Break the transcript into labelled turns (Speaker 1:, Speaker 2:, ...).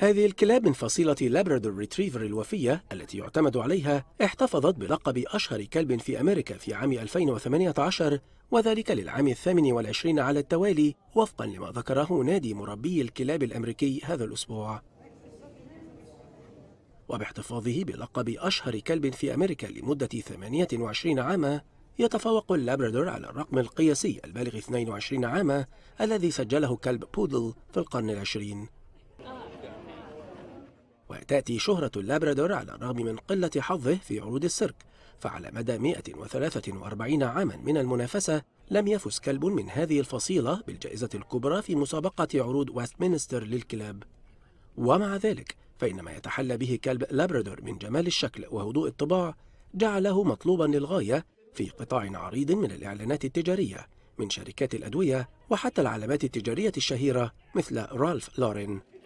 Speaker 1: هذه الكلاب من فصيلة لابرادور ريتريفر الوفية التي يعتمد عليها احتفظت بلقب أشهر كلب في أمريكا في عام 2018 وذلك للعام الثامن والعشرين على التوالي وفقا لما ذكره نادي مربي الكلاب الأمريكي هذا الأسبوع وباحتفاظه بلقب أشهر كلب في أمريكا لمدة 28 عاما يتفوق اللابرادور على الرقم القياسي البالغ 22 عاما الذي سجله كلب بودل في القرن العشرين وتأتي شهرة اللابرادور على الرغم من قلة حظه في عروض السيرك فعلى مدى 143 عاما من المنافسة لم يفز كلب من هذه الفصيلة بالجائزة الكبرى في مسابقة عروض وستمينستر للكلاب ومع ذلك فإن ما يتحلى به كلب لابرادور من جمال الشكل وهدوء الطباع جعله مطلوبا للغاية في قطاع عريض من الإعلانات التجارية من شركات الأدوية وحتى العلامات التجارية الشهيرة مثل رالف لورين